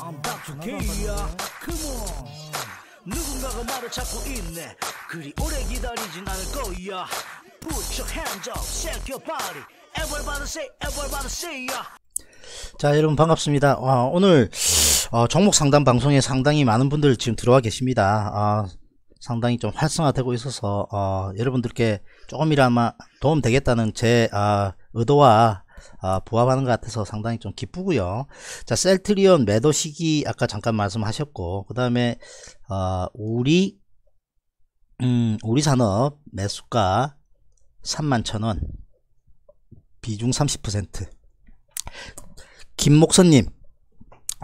I'm back to k Come on 누군가가 나를 찾고 있네 그리 오래 기다리진 않을 거야 Put your hands up, shake your body Everybody say, everybody say yeah. 자 여러분 반갑습니다 와, 어, 오늘 어, 종목 상담 방송에 상당히 많은 분들 지금 들어와 계십니다 아, 상당히 좀 활성화되고 있어서 어, 여러분들께 조금이라마 도움 되겠다는 제 아, 의도와 아, 부합하는 것 같아서 상당히 좀 기쁘고요. 자, 셀트리온 매도 시기 아까 잠깐 말씀하셨고 그 다음에 어, 우리 음, 우리 산업 매수가 31,000원 비중 30% 김목선님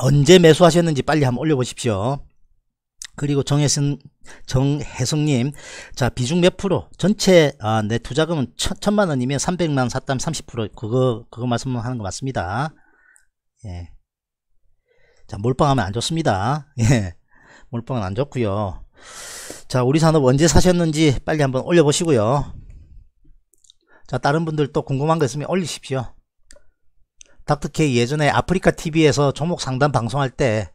언제 매수하셨는지 빨리 한번 올려보십시오. 그리고 정혜승, 정혜승님, 자, 비중 몇 프로? 전체, 아, 내 투자금은 천, 천만 원이면 300만 샀담 30%. 그거, 그거 말씀하는 거 맞습니다. 예. 자, 몰빵하면 안 좋습니다. 예. 몰빵은 안 좋고요 자, 우리 산업 언제 사셨는지 빨리 한번 올려보시고요. 자, 다른 분들 또 궁금한 거 있으면 올리십시오. 닥터케 예전에 아프리카 TV에서 종목 상담 방송할 때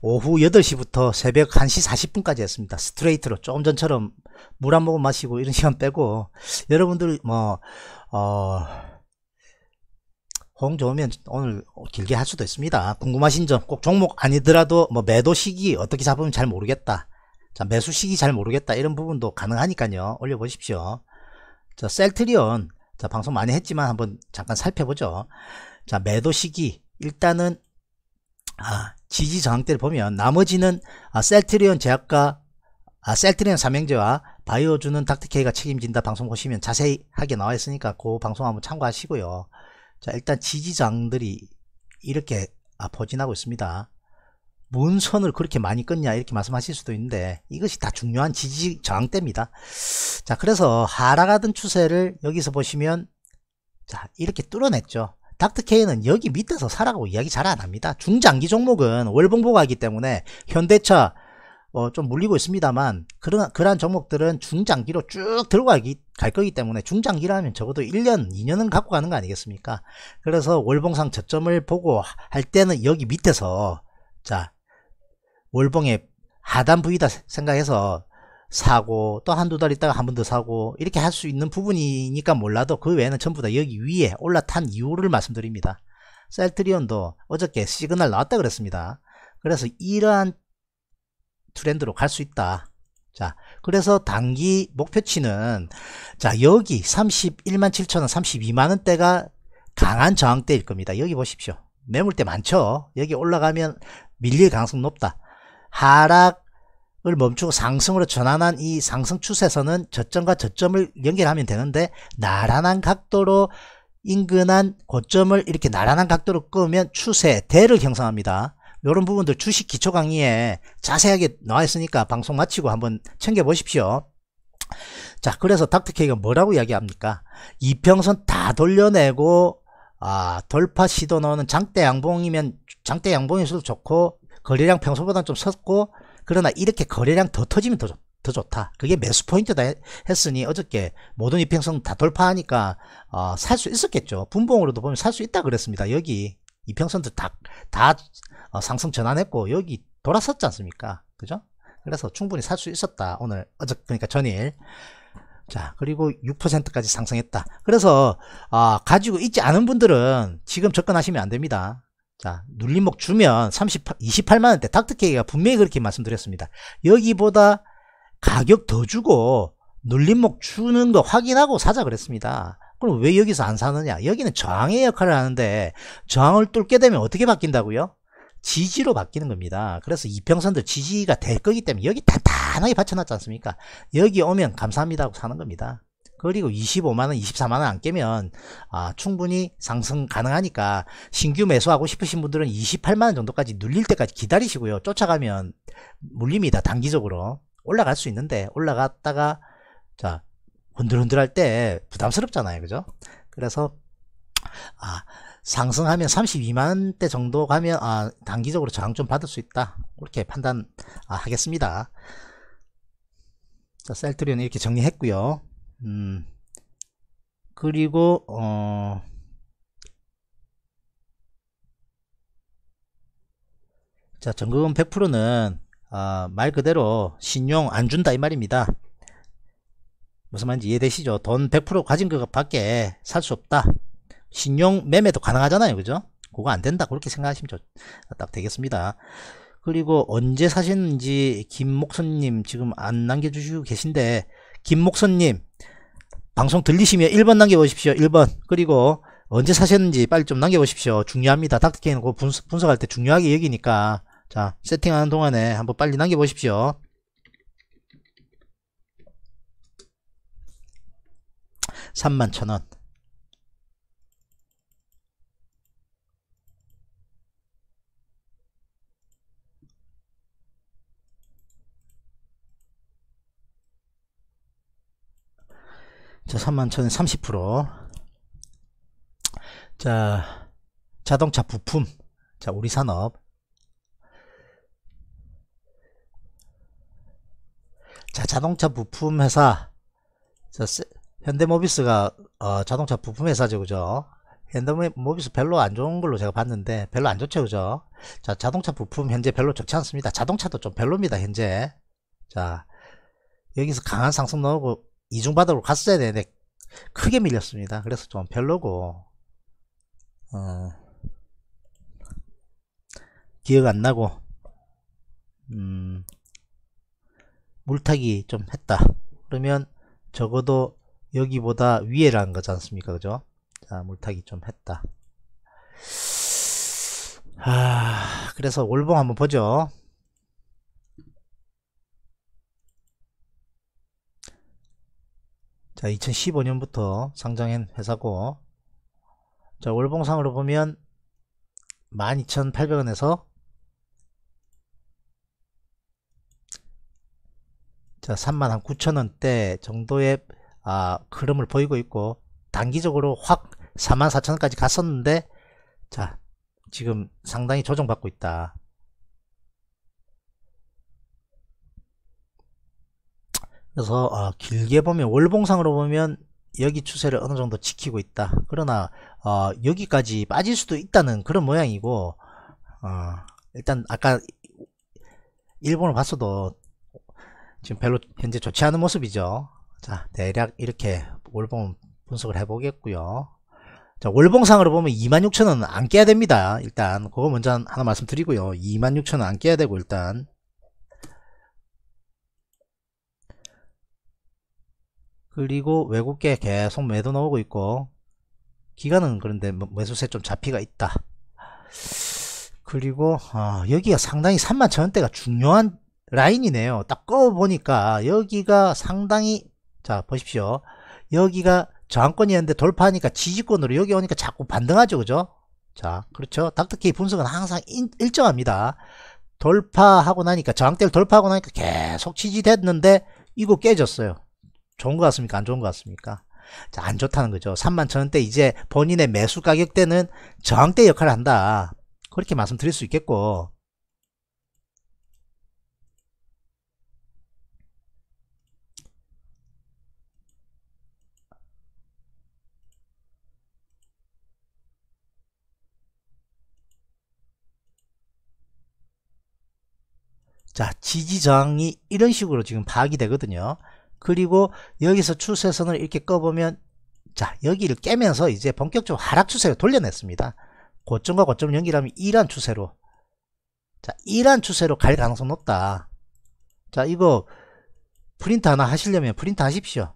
오후 8시부터 새벽 1시 40분까지 했습니다. 스트레이트로 조금 전처럼 물 한 모금 마시고 이런 시간 빼고 여러분들 뭐 어, 홍 좋으면 오늘 길게 할 수도 있습니다. 궁금하신 점 꼭 종목 아니더라도 뭐 매도 시기 어떻게 잡으면 잘 모르겠다. 자, 매수 시기 잘 모르겠다 이런 부분도 가능하니까요. 올려보십시오. 자, 셀트리온 자, 방송 많이 했지만 한번 잠깐 살펴보죠. 자, 매도 시기 일단은 아, 지지 저항대를 보면 나머지는 아, 셀트리온 제약과 아, 셀트리온 삼형제와 바이오주는 닥터케이가 책임진다 방송 보시면 자세하게 히 나와 있으니까 그 방송 한번 참고하시고요. 자, 일단 지지장들이 이렇게 아, 포진하고 있습니다. 문 선을 그렇게 많이 끊냐 이렇게 말씀하실 수도 있는데 이것이 다 중요한 지지 저항대입니다. 자, 그래서 하락하던 추세를 여기서 보시면 자, 이렇게 뚫어냈죠. 닥터케이는 여기 밑에서 사라고 이야기 잘 안합니다. 중장기 종목은 월봉보가기 때문에 현대차 어, 좀 물리고 있습니다만 그런, 그러한 종목들은 중장기로 쭉 들어가기 갈 거기 때문에 중장기라면 적어도 1년 2년은 갖고 가는 거 아니겠습니까 그래서 월봉상 저점을 보고 할 때는 여기 밑에서 자 월봉의 하단 부위다 생각해서 사고 또 한두 달 있다가 한 번 더 사고 이렇게 할 수 있는 부분이니까 몰라도 그 외에는 전부 다 여기 위에 올라탄 이유를 말씀드립니다. 셀트리온도 어저께 시그널 나왔다 그랬습니다. 그래서 이러한 트렌드로 갈 수 있다. 자, 그래서 단기 목표치는 자, 여기 31만 7천원, 32만원대가 강한 저항대일 겁니다. 여기 보십시오. 매물대 많죠? 여기 올라가면 밀릴 가능성 높다. 하락 을 멈추고 상승으로 전환한 이 상승 추세에서는 저점과 저점을 연결하면 되는데 나란한 각도로 인근한 고점을 이렇게 나란한 각도로 끄면 추세 대를 형성합니다. 이런 부분들 주식 기초 강의에 자세하게 나와 있으니까 방송 마치고 한번 챙겨 보십시오. 자 그래서 닥터케이가 뭐라고 이야기합니까? 이평선 다 돌려내고 아 돌파 시도 넣는 장대 양봉이면 장대 양봉이수도 좋고 거래량 평소보다는 좀 섰고 그러나 이렇게 거래량 더 터지면 더, 더 좋다. 그게 매수 포인트다 했으니 어저께 모든 이평선 다 돌파하니까 어, 살 수 있었겠죠. 분봉으로도 보면 살 수 있다 그랬습니다. 여기 이평선도 다, 다 어, 상승 전환했고 여기 돌아섰지 않습니까? 그죠? 그래서 충분히 살 수 있었다. 오늘 어저 그러니까 전일 자 그리고 6%까지 상승했다. 그래서 아 가지고 있지 않은 분들은 지금 접근하시면 안 됩니다. 자, 눌림목 주면 3 0 28만원대 닥터케이가 분명히 그렇게 말씀드렸습니다. 여기보다 가격 더 주고 눌림목 주는 거 확인하고 사자 그랬습니다. 그럼 왜 여기서 안 사느냐? 여기는 저항의 역할을 하는데 저항을 뚫게 되면 어떻게 바뀐다고요? 지지로 바뀌는 겁니다. 그래서 이평선들 지지가 될 거기 때문에 여기 단단하게 받쳐놨지 않습니까? 여기 오면 감사합니다 하고 사는 겁니다. 그리고 25만원 24만원 안 깨면 아, 충분히 상승 가능하니까 신규 매수하고 싶으신 분들은 28만원 정도까지 눌릴 때까지 기다리시고요 쫓아가면 물립니다 단기적으로 올라갈 수 있는데 올라갔다가 자 흔들흔들할 때 부담스럽잖아요 그죠 그래서 아 상승하면 32만원대 정도 가면 아 단기적으로 저항 좀 받을 수 있다 그렇게 판단하겠습니다 아, 셀트리온 이렇게 정리했고요 음. 그리고 어, 자 전금 100%는 어, 말 그대로 신용 안 준다 이 말입니다. 무슨 말인지 이해되시죠? 돈 100% 가진 것 밖에 살 수 없다. 신용 매매도 가능하잖아요. 그죠? 그거 안 된다. 그렇게 생각하시면 좋, 딱 되겠습니다. 그리고 언제 사시는지 김목선님 지금 안 남겨주시고 계신데 김목선님 방송 들리시면 1번 남겨보십시오. 1번. 그리고 언제 사셨는지 빨리 좀 남겨보십시오. 중요합니다. 닥터케이는 그 분석, 분석할 때 중요하게 여기니까. 자, 세팅하는 동안에 한번 빨리 남겨보십시오. 3 1 0 0 0원 자, 31,000에 30%. 자, 자동차 부품. 자, 우리 산업. 자, 자동차 부품 회사. 자, 현대모비스가 어, 자동차 부품 회사죠, 그죠? 현대모비스 별로 안 좋은 걸로 제가 봤는데 별로 안 좋죠, 그죠? 자, 자동차 부품 현재 별로 좋지 않습니다. 자동차도 좀 별로입니다, 현재. 자, 여기서 강한 상승 나오고 이중바닥으로 갔어야 되는데 크게 밀렸습니다. 그래서 좀 별로고 어, 기억 안 나고 음, 물타기 좀 했다. 그러면 적어도 여기보다 위에라는 거지 않습니까? 그죠? 자, 물타기 좀 했다. 아, 그래서 월봉 한번 보죠. 자, 아, 2015년부터 상장한 회사고 자, 월봉상으로 보면 12,800원에서 자, 39,000원대 정도의 아, 흐름을 보이고 있고 단기적으로 확 44,000원까지 갔었는데 자, 지금 상당히 조정받고 있다. 그래서 어, 길게 보면 월봉상으로 보면 여기 추세를 어느 정도 지키고 있다. 그러나 어, 여기까지 빠질 수도 있다는 그런 모양이고 어, 일단 아까 일본을 봤어도 지금 별로 현재 좋지 않은 모습이죠. 자 대략 이렇게 월봉 분석을 해보겠고요. 자 월봉상으로 보면 26,000원 안 깨야 됩니다. 일단 그거 먼저 하나 말씀드리고요. 26,000원 안 깨야 되고 일단 그리고 외국계 계속 매도 나오고 있고 기간은 그런데 뭐 매수세 좀 잡히가 있다 그리고 아, 여기가 상당히 3만 천원대가 중요한 라인이네요 딱 꺼보니까 여기가 상당히 자 보십시오 여기가 저항권이었는데 돌파하니까 지지권으로 여기 오니까 자꾸 반등하죠 그죠 자 그렇죠 닥터케 분석은 항상 인, 일정합니다 돌파하고 나니까 저항대를 돌파하고 나니까 계속 지지됐는데 이거 깨졌어요 좋은 것 같습니까? 안 좋은 것 같습니까? 자, 안 좋다는 거죠. 3 1 0 0 0원대 이제 본인의 매수 가격대는 저항대 역할을 한다. 그렇게 말씀드릴 수 있겠고 자 지지저항이 이런 식으로 지금 파악이 되거든요 그리고 여기서 추세선을 이렇게 꺼보면 자 여기를 깨면서 이제 본격적으로 하락 추세로 돌려냈습니다 고점과 고점 연결하면 이러한 추세로 자 이러한 추세로 갈 가능성 높다 자 이거 프린트 하나 하시려면 프린트 하십시오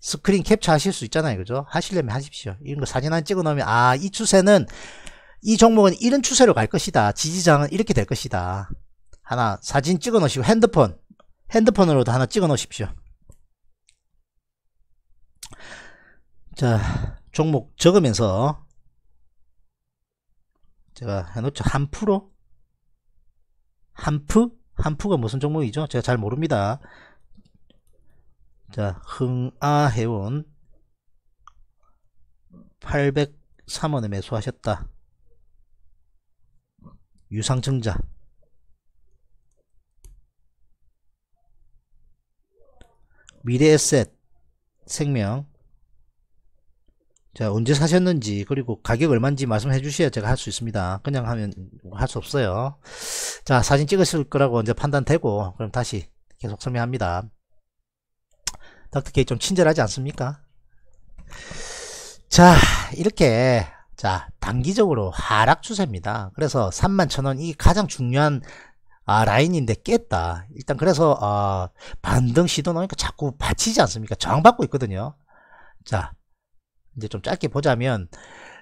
스크린 캡처 하실 수 있잖아요 그죠 하시려면 하십시오 이런 거 사진 하나 찍어 놓으면 아 이 추세는 이 종목은 이런 추세로 갈 것이다 지지장은 이렇게 될 것이다 하나 사진 찍어 놓으시고 핸드폰 핸드폰으로도 하나 찍어 놓으십시오. 자, 종목 적으면서 제가 해놓죠. 한프로? 한프? 한프가 무슨 종목이죠? 제가 잘 모릅니다. 자, 흥아해운 803원에 매수하셨다. 유상증자 미래의 셋 생명 자 언제 사셨는지 그리고 가격 얼마인지 말씀해 주셔야 제가 할 수 있습니다 그냥 하면 할 수 없어요 자 사진 찍으실 거라고 이제 판단되고 그럼 다시 계속 설명합니다 닥터케이 좀 친절하지 않습니까 자 이렇게 자 단기적으로 하락 추세입니다 그래서 3만 천원 이 가장 중요한 아, 라인인데 깼다. 일단 그래서 어, 반등 시도 나오니까 그러니까 자꾸 받치지 않습니까? 저항받고 있거든요. 자, 이제 좀 짧게 보자면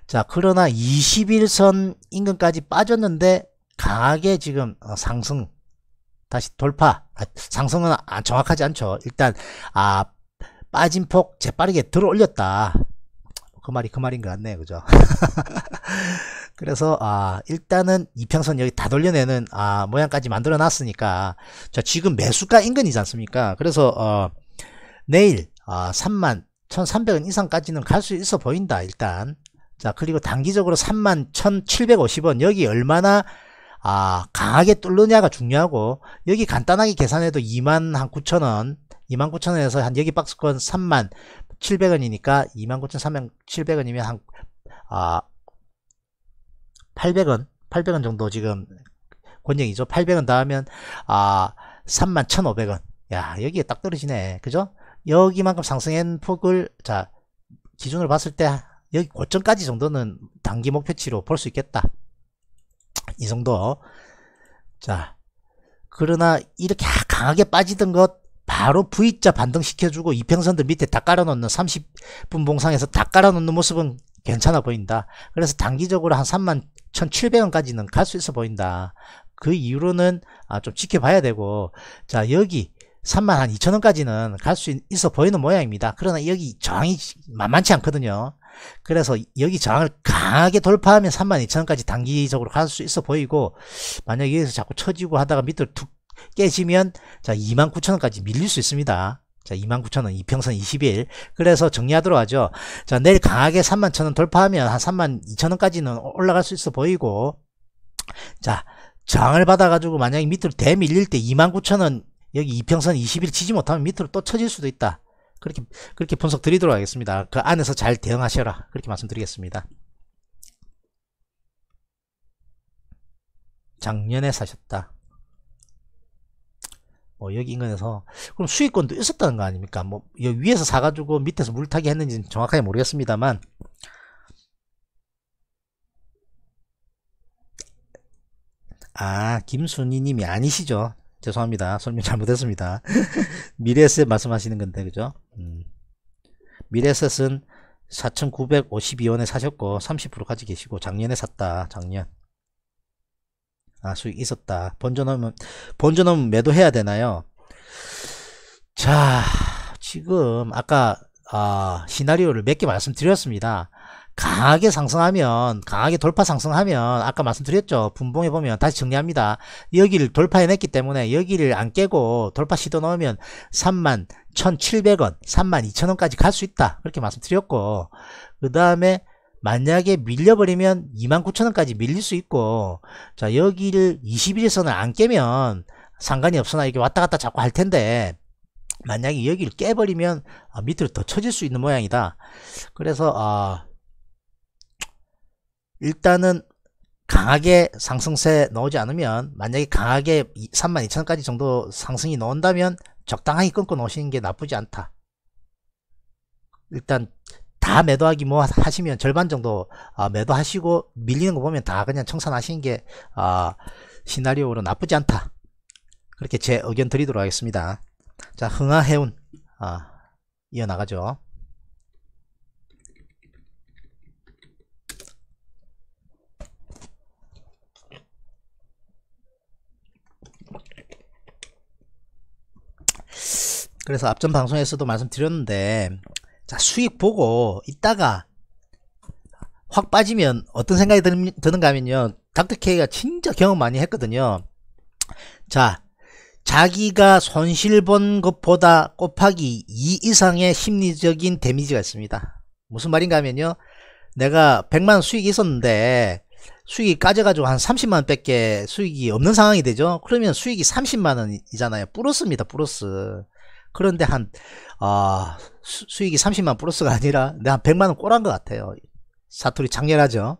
자, 그러나 21선 인근까지 빠졌는데 강하게 지금 어, 상승 다시 돌파 아, 상승은 아, 정확하지 않죠. 일단 아 빠진 폭 재빠르게 들어 올렸다. 그 말이 그 말인 것 같네. 요 그죠? 그래서 아 일단은 이평선 여기 다 돌려내는 아 모양까지 만들어 놨으니까 자 지금 매수가 인근이지 않습니까 그래서 어 내일 아 3만 1300원 이상까지는 갈 수 있어 보인다 일단 자 그리고 단기적으로 3만 1750원 여기 얼마나 아 강하게 뚫느냐가 중요하고 여기 간단하게 계산해도 2만 한 9천원 2만 9천원에서 한 여기 박스권 3만 700원이니까 29,300원이면 한, 아, 800원 800원 정도 지금 권정이죠 800원 다하면 아 31,500원 야 여기에 딱 떨어지네 그죠 여기만큼 상승한 폭을 자 기준으로 봤을 때 여기 고점까지 정도는 단기 목표치로 볼 수 있겠다 이 정도 자 그러나 이렇게 강하게 빠지던 것 바로 V자 반등시켜주고 이평선들 밑에 다 깔아놓는 30분 봉상에서 다 깔아놓는 모습은 괜찮아 보인다. 그래서 단기적으로 한 3만 1,700원까지는 갈 수 있어 보인다. 그 이후로는 아, 좀 지켜봐야 되고 자 여기 3만 0 0 0원까지는갈 수 있어 보이는 모양입니다. 그러나 여기 저항이 만만치 않거든요. 그래서 여기 저항을 강하게 돌파하면 3만 2 0원까지 단기적으로 갈 수 있어 보이고 만약에 여기서 자꾸 쳐지고 하다가 밑으로 툭 깨지면 자 2만 9 0원까지 밀릴 수 있습니다. 자, 29,000원, 이평선 20일. 그래서 정리하도록 하죠. 자, 내일 강하게 31,000원 돌파하면 한 32,000원까지는 올라갈 수 있어 보이고, 자, 저항을 받아가지고 만약에 밑으로 대밀릴 때 29,000원, 여기 이평선 20일 치지 못하면 밑으로 또 쳐질 수도 있다. 그렇게, 그렇게 분석 드리도록 하겠습니다. 그 안에서 잘 대응하셔라. 그렇게 말씀드리겠습니다. 작년에 사셨다. 뭐 여기 인근에서 그럼 수익권도 있었다는 거 아닙니까? 뭐 위에서 사가지고 밑에서 물타기 했는지는 정확하게 모르겠습니다만 아 김순희님이 아니시죠? 죄송합니다. 설명 잘못했습니다. 미래에셋 말씀하시는 건데 그죠? 음. 미래에셋은 4,952원에 사셨고 30% 가지고 계시고 작년에 샀다. 작년 아, 수익 있었다. 본전하면, 본전하면 매도해야 되나요? 자, 지금 아까, 아, 시나리오를 몇 개 말씀드렸습니다. 강하게 상승하면, 강하게 돌파 상승하면, 아까 말씀드렸죠. 분봉해 보면 다시 정리합니다. 여기를 돌파해냈기 때문에 여기를 안 깨고 돌파 시도 넣으면 3만 1,700원, 3만 2 0원까지갈 수 있다. 그렇게 말씀드렸고, 그 다음에 만약에 밀려버리면 29,000원까지 밀릴 수 있고 자 여기를 20일에서는 안 깨면 상관이 없으나 이게 왔다 갔다 자꾸 할 텐데 만약에 여기를 깨버리면 아, 밑으로 더 쳐질 수 있는 모양이다 그래서 아 일단은 강하게 상승세 나오지 않으면 만약에 강하게 32,000원까지 정도 상승이 나온다면 적당하게 끊고 놓으시는 게 나쁘지 않다 일단 다 매도하기 뭐 하시면 절반 정도 아, 매도하시고 밀리는 거 보면 다 그냥 청산하시는 게 아, 시나리오로 나쁘지 않다 그렇게 제 의견 드리도록 하겠습니다 자 흥하해운 아, 이어나가죠 그래서 앞전 방송에서도 말씀드렸는데 자, 수익 보고 있다가 확 빠지면 어떤 생각이 드는가 하면요. 닥터케이가 진짜 경험 많이 했거든요. 자, 자기가 손실 본 것보다 곱하기 2 이상의 심리적인 데미지가 있습니다. 무슨 말인가 하면요. 내가 100만 수익이 있었는데 수익이 까져가지고 한 30만원 밖에 수익이 없는 상황이 되죠. 그러면 수익이 30만원이잖아요. 플러스입니다. 플러스. 그런데 한, 아, 어, 수, 익이 30만 플러스가 아니라 내한 가 100만 원 꼴 한 것 같아요. 사투리 장렬하죠.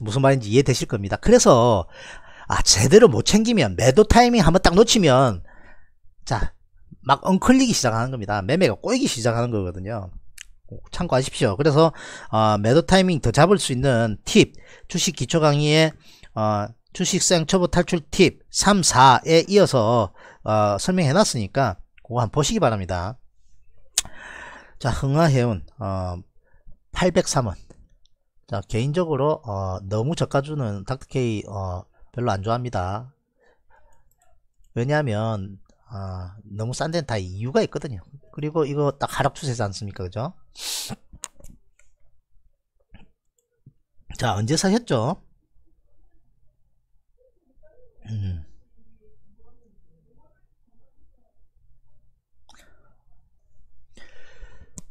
무슨 말인지 이해되실 겁니다. 그래서 아 제대로 못 챙기면 매도 타이밍 한번 딱 놓치면 자 막 엉클리기 시작하는 겁니다. 매매가 꼬이기 시작하는 거거든요. 참고하십시오. 그래서 어, 매도 타이밍 더 잡을 수 있는 팁 주식 기초 강의에 어, 주식생 초보 탈출 팁 3, 4에 이어서 어, 설명해 놨으니까 그거 한번 보시기 바랍니다. 자흥하해운 어, 803원 자 개인적으로 어, 너무 저가 주는 닥터케이 어, 별로 안 좋아합니다 왜냐하면 어, 너무 싼 데는 다 이유가 있거든요 그리고 이거 딱 하락 추세지 않습니까 그죠 자 언제 사셨죠 음.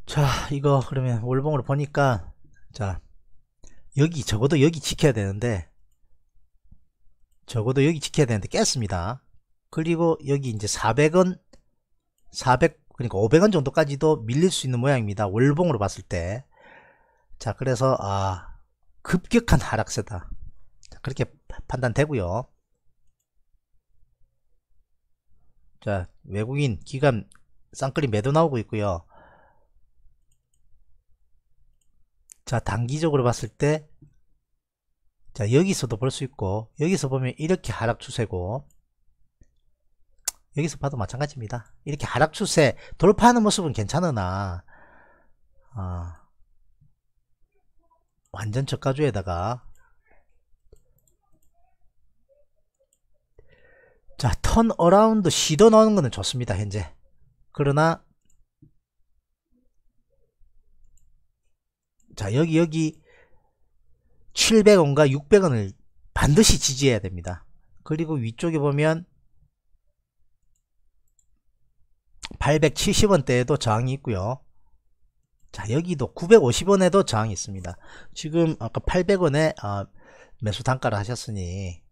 자 이거 그러면 월봉으로 보니까 자 여기 적어도 여기 지켜야 되는데 적어도 여기 지켜야 되는데 깼습니다 그리고 여기 이제 400원 400 그러니까 500원 정도까지도 밀릴 수 있는 모양입니다 월봉으로 봤을 때 자 그래서 아 급격한 하락세다 자, 그렇게 판단되고요 자 외국인 기간 쌍끌이 매도 나오고 있고요 자 단기적으로 봤을 때자 여기서도 볼 수 있고 여기서 보면 이렇게 하락 추세고 여기서 봐도 마찬가지입니다 이렇게 하락 추세 돌파하는 모습은 괜찮으나 어, 완전 저가주에다가 자 턴어라운드 시도 넣는 것은 좋습니다 현재 그러나 자 여기 여기 700원과 600원을 반드시 지지해야 됩니다. 그리고 위쪽에 보면 870원대에도 저항이 있고요. 자 여기도 950원에도 저항이 있습니다. 지금 아까 800원에 아, 어, 매수 단가를 하셨으니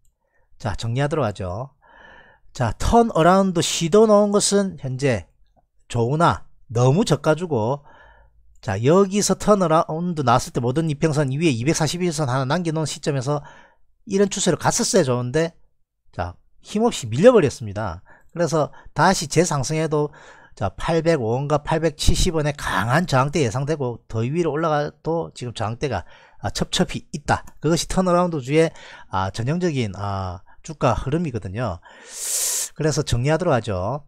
자 정리하도록 하죠. 자 턴어라운드 시도 넣은 것은 현재 좋으나 너무 적가 주고 자 여기서 턴어라운드 나왔을 때 모든 이평선 위에 241선 하나 남겨놓은 시점에서 이런 추세로 갔었어야 좋은데 자 힘없이 밀려버렸습니다. 그래서 다시 재상승해도 자 805원과 870원의 강한 저항대 예상되고 더 위로 올라가도 지금 저항대가 아, 첩첩이 있다. 그것이 턴어라운드 주의 아, 전형적인 아, 주가 흐름이거든요. 그래서 정리하도록 하죠.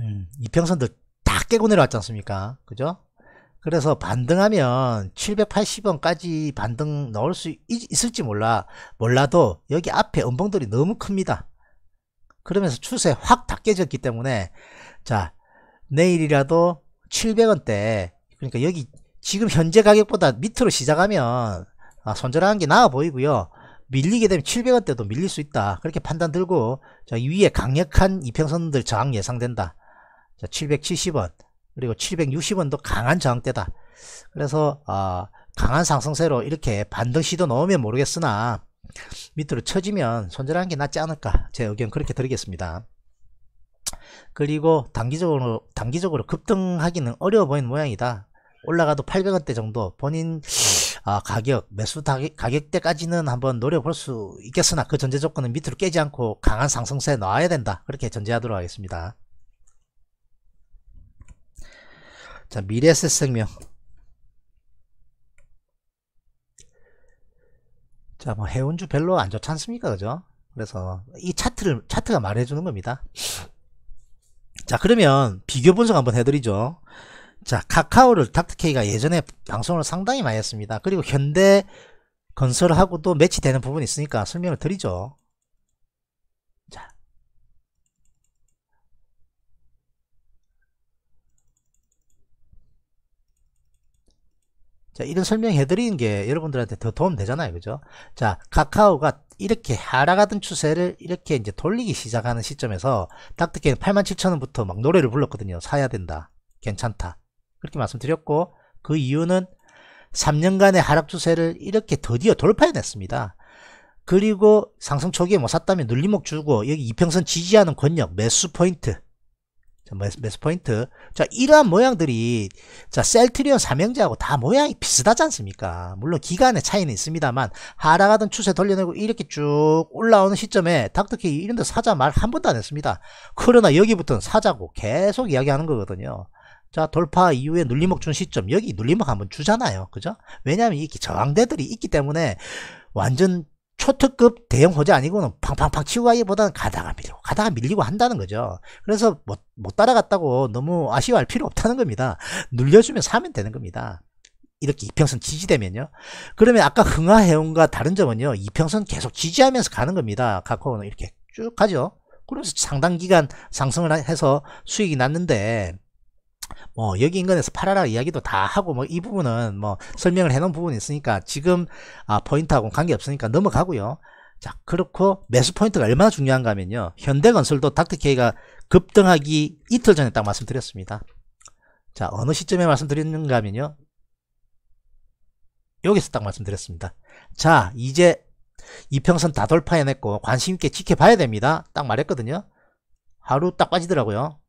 음, 이평선들 다 깨고 내려왔지 않습니까? 그죠? 그래서 반등하면 780원까지 반등 넣을 수 있을지 몰라 몰라도 여기 앞에 음봉들이 너무 큽니다 그러면서 추세 확 다 깨졌기 때문에 자 내일이라도 700원대 그러니까 여기 지금 현재 가격보다 밑으로 시작하면 아, 손절하는 게 나아 보이고요 밀리게 되면 700원대도 밀릴 수 있다 그렇게 판단 들고 자 위에 강력한 이평선들 저항 예상된다 자, 770원 그리고 760원도 강한 저항대다. 그래서 어, 강한 상승세로 이렇게 반등 시도 넣으면 모르겠으나 밑으로 쳐지면 손절하는 게 낫지 않을까 제 의견 그렇게 드리겠습니다. 그리고 단기적으로 단기적으로 급등하기는 어려워 보이는 모양이다. 올라가도 800원대 정도 본인 아, 가격 매수 가격대까지는 한번 노려볼 수 있겠으나 그 전제 조건은 밑으로 깨지 않고 강한 상승세에 넣어야 된다. 그렇게 전제하도록 하겠습니다. 자, 미래새생명 자, 뭐 해운주 별로 안 좋지 않습니까? 그죠? 그래서 이 차트를 차트가 말해 주는 겁니다. 자, 그러면 비교 분석 한번 해 드리죠. 자, 카카오를 닥터케이가 예전에 방송을 상당히 많이 했습니다. 그리고 현대 건설하고도 매치되는 부분이 있으니까 설명을 드리죠. 자, 이런 설명해드리는 게 여러분들한테 더 도움 되잖아요. 그죠? 자, 카카오가 이렇게 하락하던 추세를 이렇게 이제 돌리기 시작하는 시점에서 닥터케는 87,000원부터 막 노래를 불렀거든요. 사야 된다. 괜찮다. 그렇게 말씀드렸고 그 이유는 3년간의 하락 추세를 이렇게 드디어 돌파해냈습니다. 그리고 상승 초기에 못 뭐 샀다면 눌림목 주고 여기 이평선 지지하는 권력 매수 포인트 자, 매스 포인트. 자, 이러한 모양들이, 자, 셀트리온 삼형제하고 다 모양이 비슷하지 않습니까? 물론 기간의 차이는 있습니다만, 하락하던 추세 돌려내고 이렇게 쭉 올라오는 시점에 닥터키 이런 데 사자 말 한 번도 안 했습니다. 그러나 여기부터는 사자고 계속 이야기하는 거거든요. 자 돌파 이후에 눌림목 준 시점 여기 눌림목 한번 주잖아요 그죠 왜냐하면 이렇게 저항대들이 있기 때문에 완전 초특급 대형 호재 아니고는 팡팡팡 치고 가기보다는 가다가 밀리고 가다가 밀리고 한다는 거죠 그래서 못, 못 따라갔다고 너무 아쉬워할 필요 없다는 겁니다 눌려주면 사면 되는 겁니다 이렇게 이평선 지지되면요 그러면 아까 흥하해운과 다른 점은요 이평선 계속 지지하면서 가는 겁니다 카카오는 이렇게 쭉 가죠 그러면서 상당 기간 상승을 해서 수익이 났는데 뭐 여기 인근에서 팔아라 이야기도 다 하고 뭐 이 부분은 뭐 설명을 해놓은 부분이 있으니까 지금 아포인트하고 관계없으니까 넘어가고요. 자 그렇고 매수 포인트가 얼마나 중요한가 하면요. 현대건설도 닥터케이가 급등하기 이틀 전에 딱 말씀드렸습니다. 자 어느 시점에 말씀드렸는가 하면요. 여기서 딱 말씀드렸습니다. 자 이제 이평선 다 돌파해냈고 관심있게 지켜봐야 됩니다. 딱 말했거든요. 하루 딱 빠지더라고요.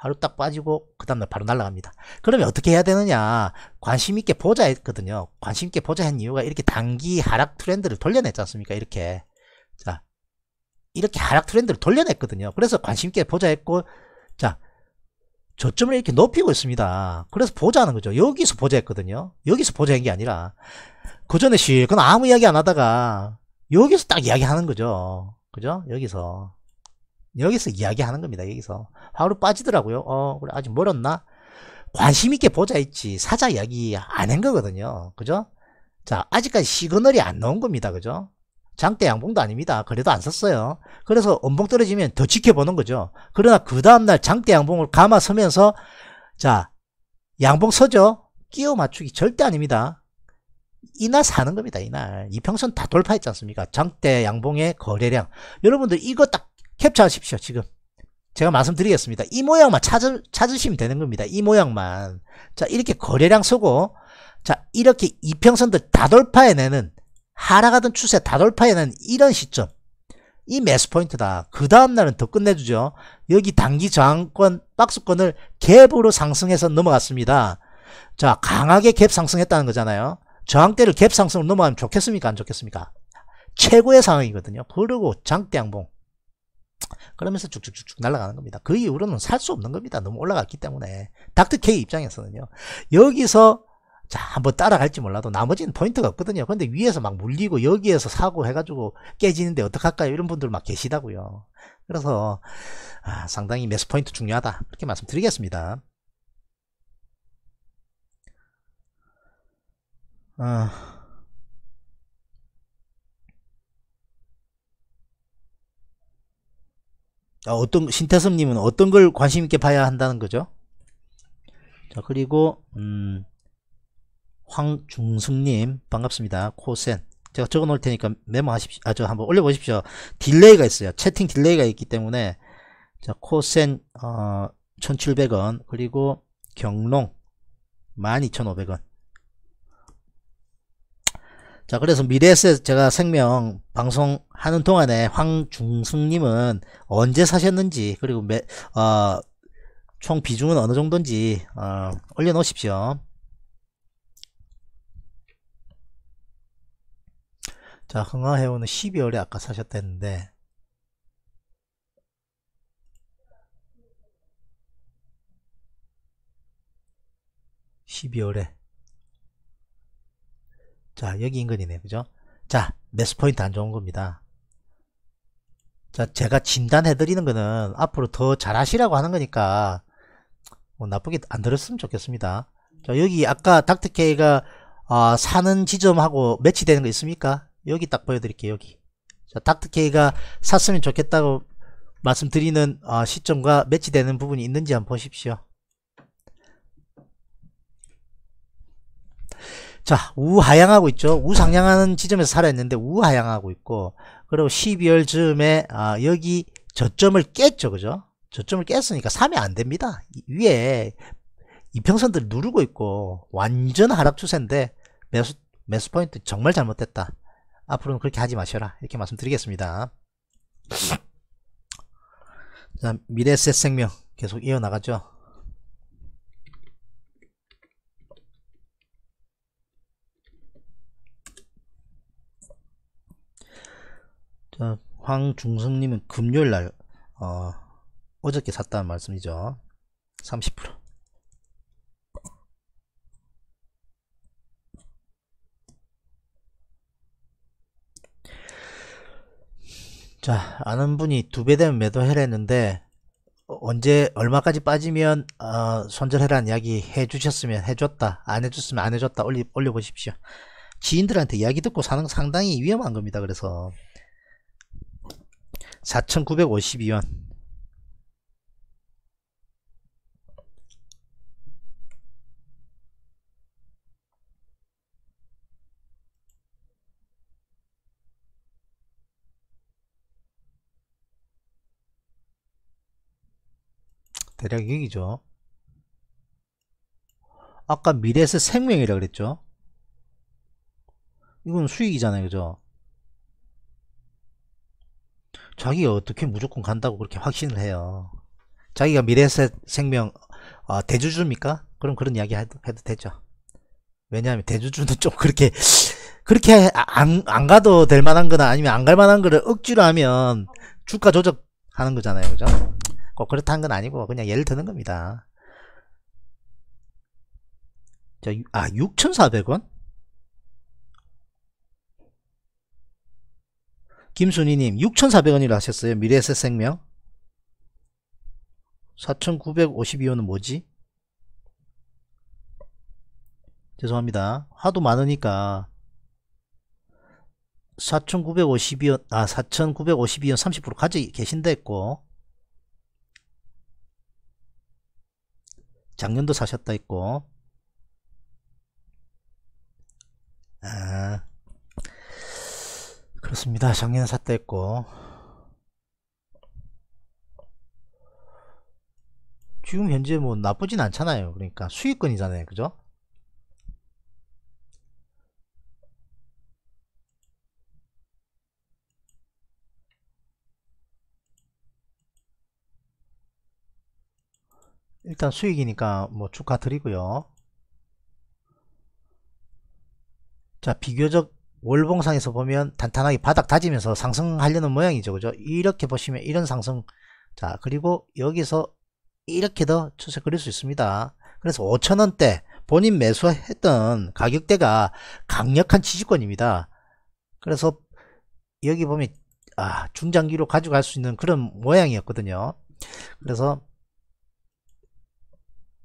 하루 딱 빠지고 그 다음날 바로 날아갑니다 그러면 어떻게 해야 되느냐 관심 있게 보자 했거든요 관심 있게 보자 한 이유가 이렇게 단기 하락 트렌드를 돌려냈지 않습니까 이렇게 자 이렇게 하락 트렌드를 돌려냈거든요 그래서 관심 있게 보자 했고 자 저점을 이렇게 높이고 있습니다 그래서 보자는 거죠 여기서 보자 했거든요 여기서 보자 한 게 아니라 그 전에 실컷 아무 이야기 안 하다가 여기서 딱 이야기하는 거죠 그죠 여기서 여기서 이야기하는 겁니다. 여기서 하루 빠지더라고요. 어, 그래 아직 멀었나? 관심 있게 보자 했지 사자 이야기 안 한 거거든요. 그죠? 자, 아직까지 시그널이 안 나온 겁니다. 그죠? 장대 양봉도 아닙니다. 그래도 안 썼어요. 그래서 음봉 떨어지면 더 지켜보는 거죠. 그러나 그 다음날 장대 양봉을 감아 서면서 자, 양봉 서죠? 끼워 맞추기 절대 아닙니다. 이날 사는 겁니다. 이날. 이평선 다 돌파했지 않습니까? 장대 양봉의 거래량. 여러분들 이거 딱 캡처하십시오 지금 제가 말씀드리겠습니다 이 모양만 찾으, 찾으시면 되는 겁니다 이 모양만 자 이렇게 거래량 쓰고자 이렇게 이평선들 다 돌파해내는 하락하던 추세 다 돌파해내는 이런 시점 이 매수 포인트다 그 다음날은 더 끝내주죠 여기 단기 저항권 박스권을 갭으로 상승해서 넘어갔습니다 자 강하게 갭 상승했다는 거잖아요 저항대를 갭 상승으로 넘어가면 좋겠습니까 안 좋겠습니까 최고의 상황이거든요 그리고 장대 양봉 그러면서 쭉쭉쭉쭉 날아가는 겁니다. 그 이후로는 살 수 없는 겁니다. 너무 올라갔기 때문에. 닥터K 입장에서는요. 여기서 자, 한번 따라갈지 몰라도 나머지는 포인트가 없거든요. 근데 위에서 막 물리고 여기에서 사고 해가지고 깨지는데 어떡할까요? 이런 분들 막 계시다고요. 그래서 아, 상당히 매스 포인트 중요하다. 그렇게 말씀드리겠습니다. 아... 아, 어떤 신태섭님은 어떤 걸 관심 있게 봐야 한다는 거죠? 자 그리고 음, 황중숙님 반갑습니다. 코센 제가 적어 놓을 테니까 메모하십시오. 아 저 한번 올려보십시오. 딜레이가 있어요. 채팅 딜레이가 있기 때문에 자 코센 어, 1,700원 그리고 경롱 12,500원 자 그래서 미래에서 제가 생명 방송하는 동안에 황중승님은 언제 사셨는지 그리고 매, 어, 총 비중은 어느 정도인지 어, 올려놓으십시오 자흥화해오는 12월에 아까 사셨다는데 12월에 자 여기 인근이네 그죠 자매스 포인트 안 좋은 겁니다 자 제가 진단해 드리는 거는 앞으로 더 잘하시라고 하는 거니까 뭐 나쁘게 안 들었으면 좋겠습니다 자 여기 아까 닥터케이가 아, 사는 지점하고 매치되는 거 있습니까 여기 딱 보여드릴게요 여기 자 닥터케이가 샀으면 좋겠다고 말씀드리는 아, 시점과 매치되는 부분이 있는지 한번 보십시오 자 우하향하고 있죠 우상향하는 지점에서 살아있는데 우하향하고 있고 그리고 12월 즈음에 아, 여기 저점을 깼죠 그죠 저점을 깼으니까 3이 안됩니다 위에 이평선들 누르고 있고 완전 하락 추세인데 매수, 매수 포인트 정말 잘못됐다 앞으로는 그렇게 하지 마셔라 이렇게 말씀드리겠습니다 자 미래셋생명 계속 이어나가죠 어, 황중성님은 금요일 날 어, 어저께 샀다는 말씀이죠. 30% 자, 아는 분이 두 배 되면 매도해라 했는데, 언제, 얼마까지 빠지면, 어, 손절해라는 이야기 해주셨으면 해줬다. 안 해줬으면 안 해줬다. 올리, 올려보십시오. 지인들한테 이야기 듣고 사는 거 상당히 위험한 겁니다. 그래서. 4,952원 대략 이익이죠 아까 미래에서 생명이라 그랬죠 이건 수익이잖아요 그죠 자기가 어떻게 무조건 간다고 그렇게 확신을 해요. 자기가 미래생명 어, 아, 대주주입니까? 그럼 그런 이야기 해도, 해도 되죠. 왜냐하면 대주주는 좀 그렇게 그렇게 안, 안 가도 될 만한 거나 아니면 안 갈 만한 거를 억지로 하면 주가 조작하는 거잖아요. 그죠? 꼭 그렇다는 건 아니고 그냥 예를 드는 겁니다. 자, 아 6,400원? 김순희님 6,400원이라 하셨어요. 미래에셋생명 4,952원은 뭐지? 죄송합니다. 하도 많으니까 4,952원 아 4,952원 30%가지 계신다 했고 작년도 사셨다 했고 그렇습니다. 작년 샀다 했고 지금 현재 뭐 나쁘진 않잖아요. 그러니까 수익권이잖아요. 그죠? 일단 수익이니까 뭐 축하드리고요. 자, 비교적 월봉상에서 보면 탄탄하게 바닥 다지면서 상승하려는 모양이죠 그죠 이렇게 보시면 이런 상승 자 그리고 여기서 이렇게 더 추세 그릴 수 있습니다 그래서 5천원대 본인 매수했던 가격대가 강력한 지지권입니다 그래서 여기 보면 아, 중장기로 가져갈 수 있는 그런 모양이었거든요 그래서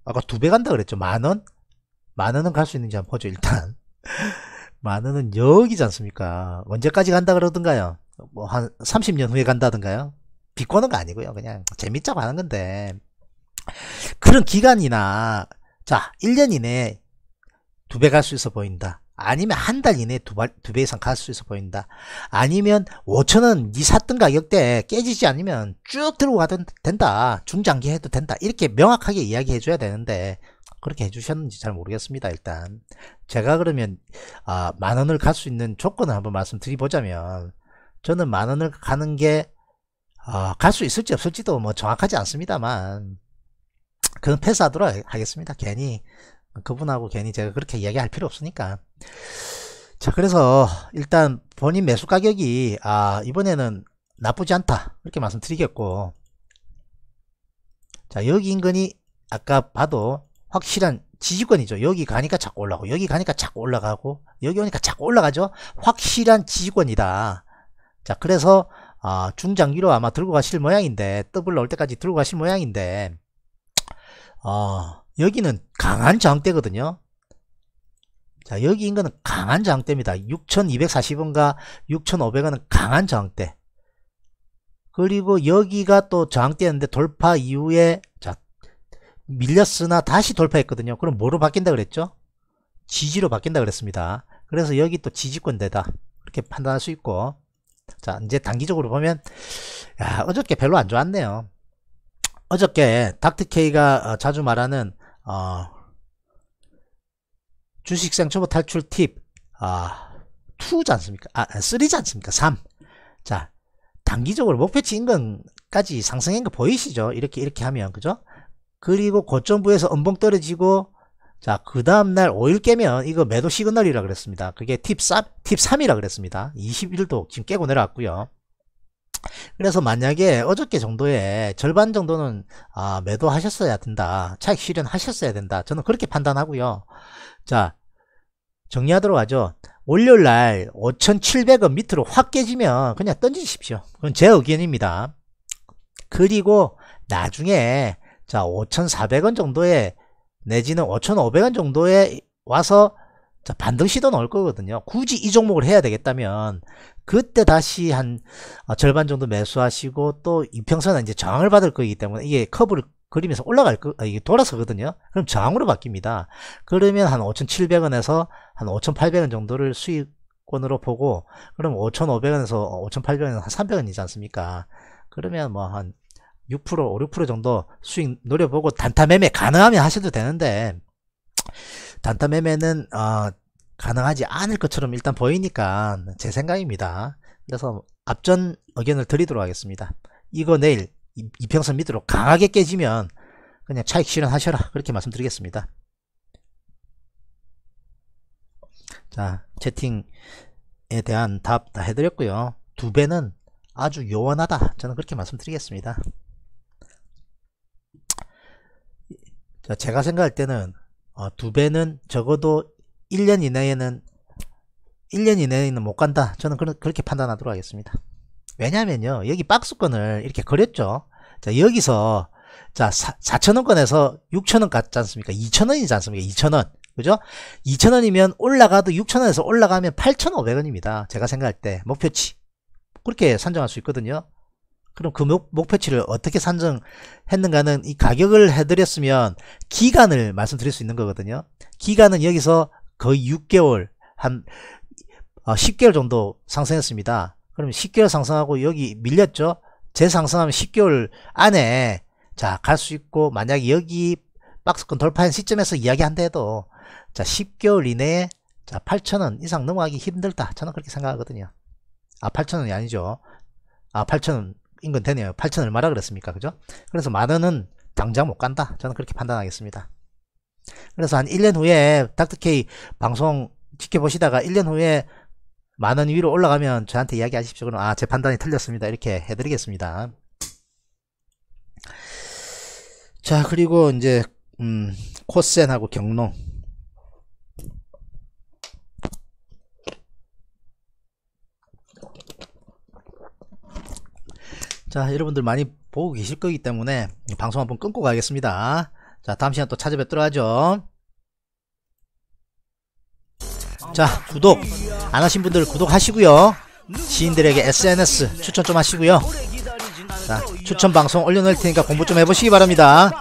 아까 두 배 간다 그랬죠 만원 만원은 갈 수 있는지 한번 보죠 일단 만원은 여기지 않습니까? 언제까지 간다 그러던가요? 뭐 한 30년 후에 간다던가요? 비꼬는 거 아니고요. 그냥 재밌자고 하는 건데 그런 기간이나 자 1년 이내에 두배 갈 수 있어 보인다. 아니면 한 달 이내에 두배 이상 갈 수 있어 보인다. 아니면 5천원 이 샀던 가격대에 깨지지 않으면 쭉 들고 가도 된다. 중장기 해도 된다. 이렇게 명확하게 이야기해 줘야 되는데 그렇게 해주셨는지 잘 모르겠습니다. 일단 제가 그러면 아, 만 원을 갈 수 있는 조건을 한번 말씀드리보자면 저는 만 원을 가는 게 아, 갈 수 있을지 없을지도 뭐 정확하지 않습니다만 그건 패스하도록 하겠습니다. 괜히 그분하고 괜히 제가 그렇게 이야기할 필요 없으니까 자 그래서 일단 본인 매수 가격이 아 이번에는 나쁘지 않다 이렇게 말씀드리겠고 자 여기 인근이 아까 봐도 확실한 지지권이죠. 여기 가니까 자꾸 올라가고 여기 가니까 자꾸 올라가고 여기 오니까 자꾸 올라가죠. 확실한 지지권이다. 자 그래서 아, 중장기로 아마 들고 가실 모양인데 더블 나올 때까지 들고 가실 모양인데 어, 여기는 강한 저항대거든요. 자 여기 인근은 강한 저항대입니다. 6240원과 6500원은 강한 저항대 그리고 여기가 또 저항대였는데 돌파 이후에 밀렸으나 다시 돌파했거든요. 그럼 뭐로 바뀐다 그랬죠? 지지로 바뀐다 그랬습니다. 그래서 여기 또 지지권대다. 이렇게 판단할 수 있고 자 이제 단기적으로 보면 야, 어저께 별로 안 좋았네요. 어저께 닥트케이가 어, 자주 말하는 어, 주식시장 초보 탈출 팁 아, 2지 않습니까? 아, 3지 않습니까? 3. 자, 단기적으로 목표치 인근까지 상승한 거 보이시죠? 이렇게 이렇게 하면 그죠? 그리고 고점부에서 엄봉 떨어지고 자, 그 다음날 5일 깨면 이거 매도 시그널이라 그랬습니다. 그게 팁, 3, 팁 3이라 그랬습니다. 2 0일도 지금 깨고 내려왔고요. 그래서 만약에 어저께 정도에 절반 정도는 아, 매도하셨어야 된다. 차익 실현하셨어야 된다. 저는 그렇게 판단하고요. 자, 정리하도록 하죠. 월요일 날 5,700원 밑으로 확 깨지면 그냥 던지십시오. 그건 제 의견입니다. 그리고 나중에 자 5,400원 정도에 내지는 5,500원 정도에 와서 자, 반등 시도 넣을 거거든요. 굳이 이 종목을 해야 되겠다면 그때 다시 한 어, 절반 정도 매수하시고 또 이평선은 이제 저항을 받을 거기 때문에 이게 커브를 그리면서 올라갈 거, 아, 이게 돌아서거든요. 그럼 저항으로 바뀝니다. 그러면 한 5,700원에서 한 5,800원 정도를 수익권으로 보고 그럼 5,500원에서 5 8 0 0원에서한 300원이지 않습니까? 그러면 뭐한 6% 5~6% 정도 수익 노려보고 단타 매매 가능하면 하셔도 되는데 단타 매매는 어, 가능하지 않을 것처럼 일단 보이니까 제 생각입니다 그래서 앞전 의견을 드리도록 하겠습니다 이거 내일 이평선 밑으로 강하게 깨지면 그냥 차익 실현하셔라 그렇게 말씀드리겠습니다 자 채팅에 대한 답 다 해드렸고요 두 배는 아주 요원하다 저는 그렇게 말씀드리겠습니다 제가 생각할 때는 어, 두 배는 적어도 1년 이내에는 1년 이내에는 못 간다. 저는 그, 그렇게 판단하도록 하겠습니다. 왜냐면요. 여기 박스권을 이렇게 그렸죠. 자, 여기서 자, 4천원권에서 6천원 갔지 않습니까? 2천원이지 않습니까? 2천원 그죠? 2천원이면 올라가도 6천원에서 올라가면 8,500원입니다. 제가 생각할 때 목표치. 그렇게 산정할 수 있거든요. 그럼 그 목, 목표치를 어떻게 산정했는가는 이 가격을 해드렸으면 기간을 말씀드릴 수 있는 거거든요. 기간은 여기서 거의 6개월, 한 10개월 어, 정도 상승했습니다. 그럼 10개월 상승하고 여기 밀렸죠? 재상승하면 10개월 안에 자 갈 수 있고 만약에 여기 박스권 돌파한 시점에서 이야기한다 해도 자 10개월 이내에 자 8천원 이상 넘어가기 힘들다 저는 그렇게 생각하거든요 아 8천원이 아니죠 아 8천원 인근 되네요 8천 얼마라 그랬습니까 그죠 그래서 만원은 당장 못 간다 저는 그렇게 판단하겠습니다 그래서 한 1년 후에 닥터케 방송 지켜보시다가 1년 후에 만원 위로 올라가면 저한테 이야기 하십시오 그럼 아 제 판단이 틀렸습니다 이렇게 해드리겠습니다 자 그리고 이제 음, 코센하고 경농 자 여러분들 많이 보고 계실 거기 때문에 방송 한번 끊고 가겠습니다 자 다음 시간 또 찾아뵙도록 하죠 자 구독 안 하신 분들 구독하시고요 지인들에게 SNS 추천 좀 하시고요 자 추천 방송 올려놓을 테니까 공부 좀 해보시기 바랍니다